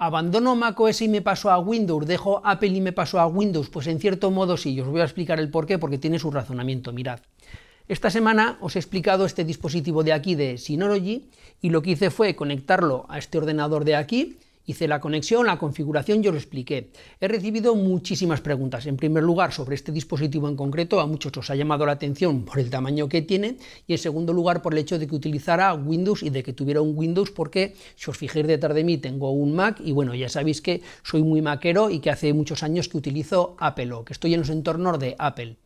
Abandono macOS y me paso a Windows, dejo Apple y me paso a Windows. Pues en cierto modo sí, os voy a explicar el porqué porque tiene su razonamiento, mirad. Esta semana os he explicado este dispositivo de aquí de Synology y lo que hice fue conectarlo a este ordenador de aquí Hice la conexión, la configuración yo lo expliqué. He recibido muchísimas preguntas. En primer lugar, sobre este dispositivo en concreto, a muchos os ha llamado la atención por el tamaño que tiene y en segundo lugar por el hecho de que utilizara Windows y de que tuviera un Windows porque si os fijáis detrás de mí tengo un Mac y bueno, ya sabéis que soy muy maquero y que hace muchos años que utilizo Apple o que estoy en los entornos de Apple.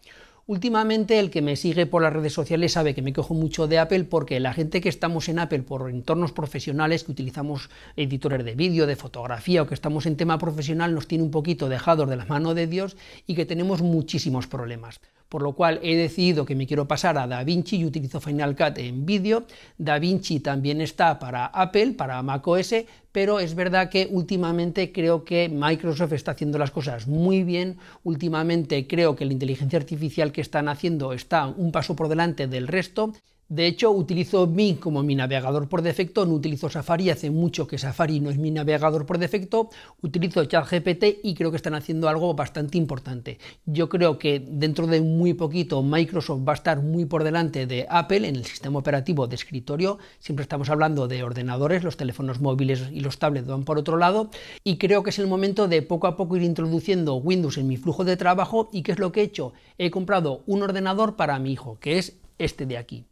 Últimamente el que me sigue por las redes sociales sabe que me cojo mucho de Apple porque la gente que estamos en Apple por entornos profesionales, que utilizamos editores de vídeo, de fotografía o que estamos en tema profesional, nos tiene un poquito dejados de la mano de Dios y que tenemos muchísimos problemas por lo cual he decidido que me quiero pasar a DaVinci y utilizo Final Cut en vídeo. DaVinci también está para Apple, para macOS, pero es verdad que últimamente creo que Microsoft está haciendo las cosas muy bien, últimamente creo que la inteligencia artificial que están haciendo está un paso por delante del resto de hecho, utilizo Mi como mi navegador por defecto, no utilizo Safari, hace mucho que Safari no es mi navegador por defecto, utilizo ChatGPT y creo que están haciendo algo bastante importante. Yo creo que dentro de muy poquito Microsoft va a estar muy por delante de Apple en el sistema operativo de escritorio, siempre estamos hablando de ordenadores, los teléfonos móviles y los tablets van por otro lado, y creo que es el momento de poco a poco ir introduciendo Windows en mi flujo de trabajo y qué es lo que he hecho. He comprado un ordenador para mi hijo, que es este de aquí.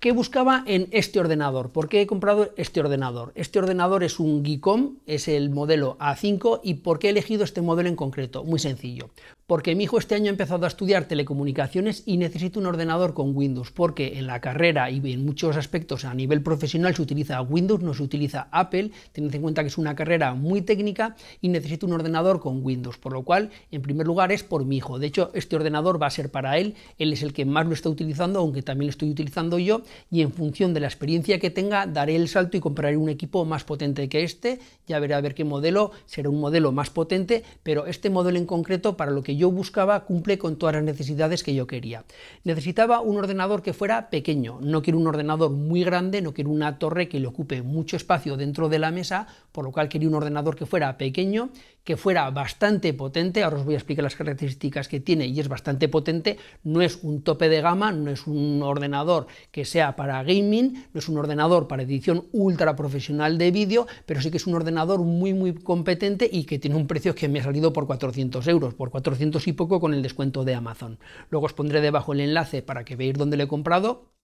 ¿Qué buscaba en este ordenador? ¿Por qué he comprado este ordenador? Este ordenador es un Geekom, es el modelo A5 y ¿por qué he elegido este modelo en concreto? Muy sencillo, porque mi hijo este año ha empezado a estudiar telecomunicaciones y necesito un ordenador con Windows, porque en la carrera y en muchos aspectos a nivel profesional se utiliza Windows, no se utiliza Apple, Tened en cuenta que es una carrera muy técnica y necesito un ordenador con Windows, por lo cual en primer lugar es por mi hijo. De hecho, este ordenador va a ser para él, él es el que más lo está utilizando, aunque también lo estoy utilizando yo y en función de la experiencia que tenga daré el salto y compraré un equipo más potente que este, ya veré a ver qué modelo será un modelo más potente, pero este modelo en concreto para lo que yo buscaba cumple con todas las necesidades que yo quería. Necesitaba un ordenador que fuera pequeño, no quiero un ordenador muy grande, no quiero una torre que le ocupe mucho espacio dentro de la mesa, por lo cual quería un ordenador que fuera pequeño, que fuera bastante potente, ahora os voy a explicar las características que tiene y es bastante potente, no es un tope de gama, no es un ordenador que sea para gaming, no es un ordenador para edición ultra profesional de vídeo, pero sí que es un ordenador muy muy competente y que tiene un precio que me ha salido por 400 euros, por 400 y poco con el descuento de Amazon. Luego os pondré debajo el enlace para que veáis dónde lo he comprado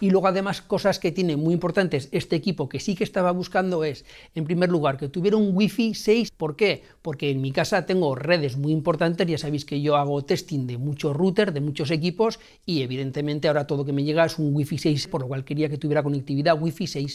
y luego además cosas que tiene muy importantes este equipo que sí que estaba buscando es, en primer lugar, que tuviera un Wi-Fi 6. ¿Por qué? Porque en mi casa tengo redes muy importantes, ya sabéis que yo hago testing de muchos routers, de muchos equipos y evidentemente ahora todo que me llega es un Wi-Fi 6, por lo cual quería que tuviera conectividad Wi-Fi 6.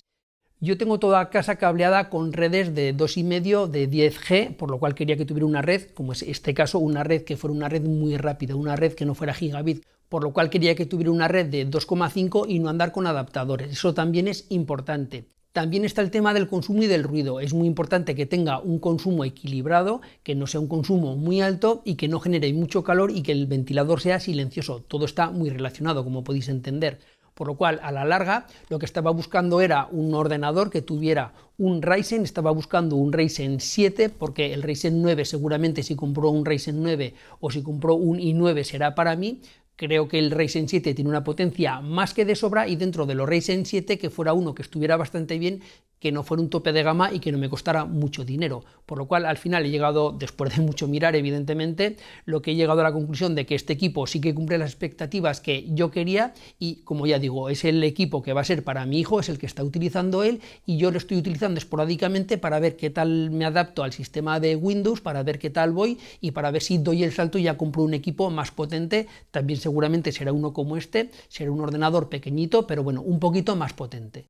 Yo tengo toda casa cableada con redes de 2,5 de 10G, por lo cual quería que tuviera una red, como es este caso, una red que fuera una red muy rápida, una red que no fuera gigabit, por lo cual quería que tuviera una red de 2,5 y no andar con adaptadores. Eso también es importante. También está el tema del consumo y del ruido. Es muy importante que tenga un consumo equilibrado, que no sea un consumo muy alto y que no genere mucho calor y que el ventilador sea silencioso. Todo está muy relacionado, como podéis entender. Por lo cual, a la larga, lo que estaba buscando era un ordenador que tuviera un Ryzen, estaba buscando un Ryzen 7, porque el Ryzen 9 seguramente si compró un Ryzen 9 o si compró un i9 será para mí, creo que el Ryzen 7 tiene una potencia más que de sobra y dentro de los Ryzen 7 que fuera uno que estuviera bastante bien que no fuera un tope de gama y que no me costara mucho dinero. Por lo cual, al final he llegado, después de mucho mirar, evidentemente, lo que he llegado a la conclusión de que este equipo sí que cumple las expectativas que yo quería y, como ya digo, es el equipo que va a ser para mi hijo, es el que está utilizando él y yo lo estoy utilizando esporádicamente para ver qué tal me adapto al sistema de Windows, para ver qué tal voy y para ver si doy el salto y ya compro un equipo más potente. También seguramente será uno como este, será un ordenador pequeñito, pero bueno, un poquito más potente.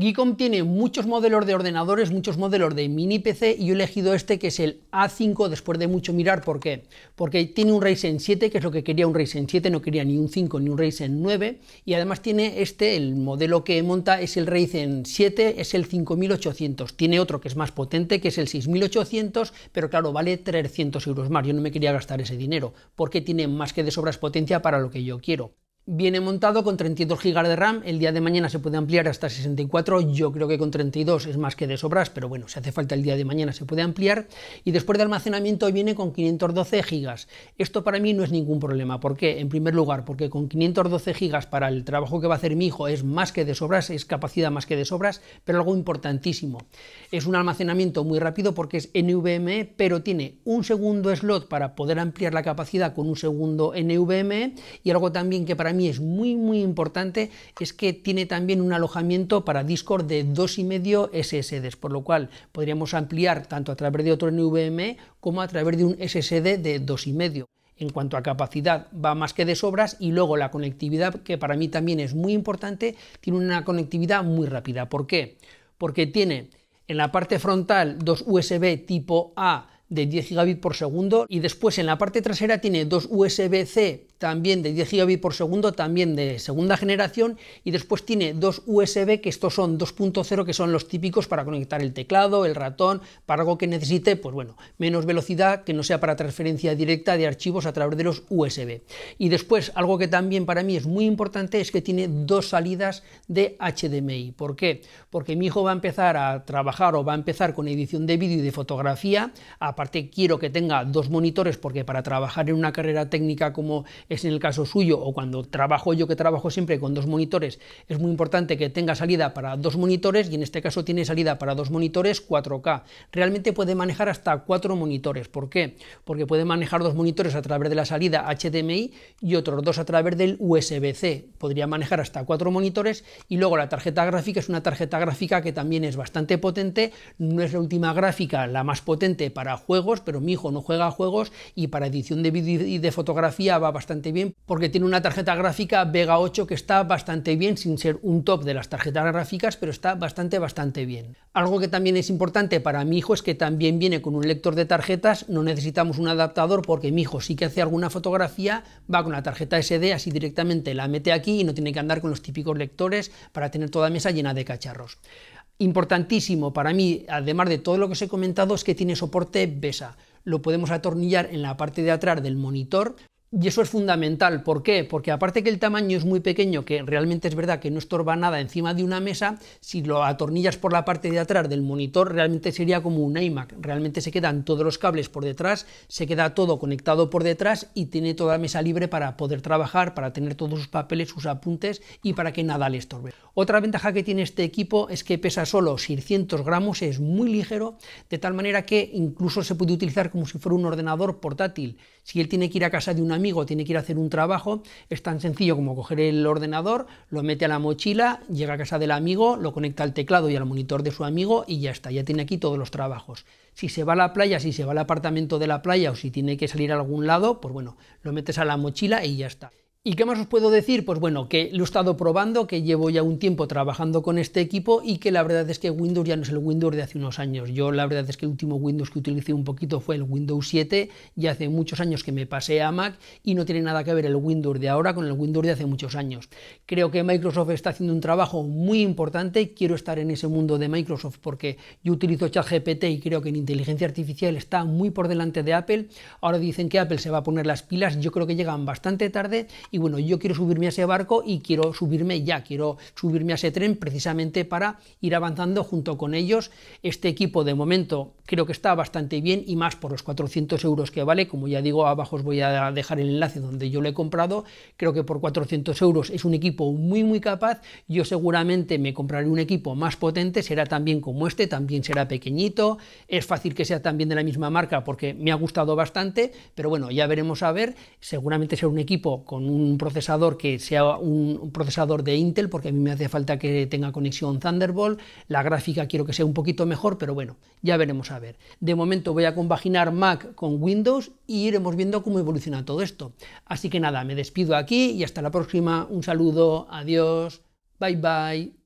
Geekom tiene muchos modelos de ordenadores, muchos modelos de mini PC y yo he elegido este que es el A5 después de mucho mirar. ¿Por qué? Porque tiene un Ryzen 7, que es lo que quería un Ryzen 7, no quería ni un 5 ni un Ryzen 9 y además tiene este, el modelo que monta es el Ryzen 7, es el 5800. Tiene otro que es más potente, que es el 6800, pero claro, vale 300 euros más. Yo no me quería gastar ese dinero porque tiene más que de sobras potencia para lo que yo quiero. Viene montado con 32 GB de RAM, el día de mañana se puede ampliar hasta 64, yo creo que con 32 es más que de sobras, pero bueno, si hace falta el día de mañana se puede ampliar. Y después de almacenamiento viene con 512 GB. Esto para mí no es ningún problema, ¿por qué? En primer lugar, porque con 512 GB para el trabajo que va a hacer mi hijo es más que de sobras, es capacidad más que de sobras, pero algo importantísimo. Es un almacenamiento muy rápido porque es NVMe, pero tiene un segundo slot para poder ampliar la capacidad con un segundo NVMe y algo también que para mí es muy muy importante es que tiene también un alojamiento para Discord de 2,5 SSDs, por lo cual podríamos ampliar tanto a través de otro NVMe como a través de un SSD de 2,5 en cuanto a capacidad va más que de sobras y luego la conectividad, que para mí también es muy importante, tiene una conectividad muy rápida. ¿Por qué? Porque tiene en la parte frontal dos USB tipo A de 10 gigabit por segundo y después en la parte trasera tiene dos USB-C también de 10 GB por segundo, también de segunda generación, y después tiene dos USB, que estos son 2.0, que son los típicos para conectar el teclado, el ratón, para algo que necesite, pues bueno, menos velocidad, que no sea para transferencia directa de archivos a través de los USB. Y después, algo que también para mí es muy importante, es que tiene dos salidas de HDMI. ¿Por qué? Porque mi hijo va a empezar a trabajar o va a empezar con edición de vídeo y de fotografía, aparte quiero que tenga dos monitores, porque para trabajar en una carrera técnica como es en el caso suyo, o cuando trabajo yo que trabajo siempre con dos monitores, es muy importante que tenga salida para dos monitores y en este caso tiene salida para dos monitores 4K. Realmente puede manejar hasta cuatro monitores. ¿Por qué? Porque puede manejar dos monitores a través de la salida HDMI y otros dos a través del USB-C. Podría manejar hasta cuatro monitores y luego la tarjeta gráfica es una tarjeta gráfica que también es bastante potente. No es la última gráfica, la más potente para juegos, pero mi hijo no juega a juegos y para edición de vídeo y de fotografía va bastante bien porque tiene una tarjeta gráfica Vega 8 que está bastante bien sin ser un top de las tarjetas gráficas, pero está bastante, bastante bien. Algo que también es importante para mi hijo es que también viene con un lector de tarjetas, no necesitamos un adaptador porque mi hijo sí que hace alguna fotografía, va con la tarjeta SD, así directamente la mete aquí y no tiene que andar con los típicos lectores para tener toda mesa llena de cacharros. Importantísimo para mí, además de todo lo que os he comentado, es que tiene soporte BESA. Lo podemos atornillar en la parte de atrás del monitor y eso es fundamental. ¿Por qué? Porque aparte que el tamaño es muy pequeño, que realmente es verdad que no estorba nada encima de una mesa, si lo atornillas por la parte de atrás del monitor, realmente sería como un iMac. Realmente se quedan todos los cables por detrás, se queda todo conectado por detrás y tiene toda la mesa libre para poder trabajar, para tener todos sus papeles, sus apuntes y para que nada le estorbe. Otra ventaja que tiene este equipo es que pesa solo 600 gramos, es muy ligero, de tal manera que incluso se puede utilizar como si fuera un ordenador portátil. Si él tiene que ir a casa de un amigo, tiene que ir a hacer un trabajo, es tan sencillo como coger el ordenador, lo mete a la mochila, llega a casa del amigo, lo conecta al teclado y al monitor de su amigo y ya está, ya tiene aquí todos los trabajos. Si se va a la playa, si se va al apartamento de la playa o si tiene que salir a algún lado, pues bueno, lo metes a la mochila y ya está. ¿Y qué más os puedo decir? Pues bueno, que lo he estado probando, que llevo ya un tiempo trabajando con este equipo y que la verdad es que Windows ya no es el Windows de hace unos años. Yo la verdad es que el último Windows que utilicé un poquito fue el Windows 7 y hace muchos años que me pasé a Mac y no tiene nada que ver el Windows de ahora con el Windows de hace muchos años. Creo que Microsoft está haciendo un trabajo muy importante, quiero estar en ese mundo de Microsoft porque yo utilizo ChatGPT y creo que en inteligencia artificial está muy por delante de Apple. Ahora dicen que Apple se va a poner las pilas, yo creo que llegan bastante tarde y bueno, yo quiero subirme a ese barco y quiero subirme ya, quiero subirme a ese tren precisamente para ir avanzando junto con ellos. Este equipo de momento creo que está bastante bien y más por los 400 euros que vale, como ya digo, abajo os voy a dejar el enlace donde yo lo he comprado, creo que por 400 euros es un equipo muy muy capaz, yo seguramente me compraré un equipo más potente, será también como este, también será pequeñito, es fácil que sea también de la misma marca porque me ha gustado bastante, pero bueno, ya veremos a ver, seguramente será un equipo con un un procesador que sea un procesador de Intel, porque a mí me hace falta que tenga conexión Thunderbolt, la gráfica quiero que sea un poquito mejor, pero bueno, ya veremos a ver. De momento voy a compaginar Mac con Windows y iremos viendo cómo evoluciona todo esto. Así que nada, me despido aquí y hasta la próxima, un saludo, adiós, bye bye.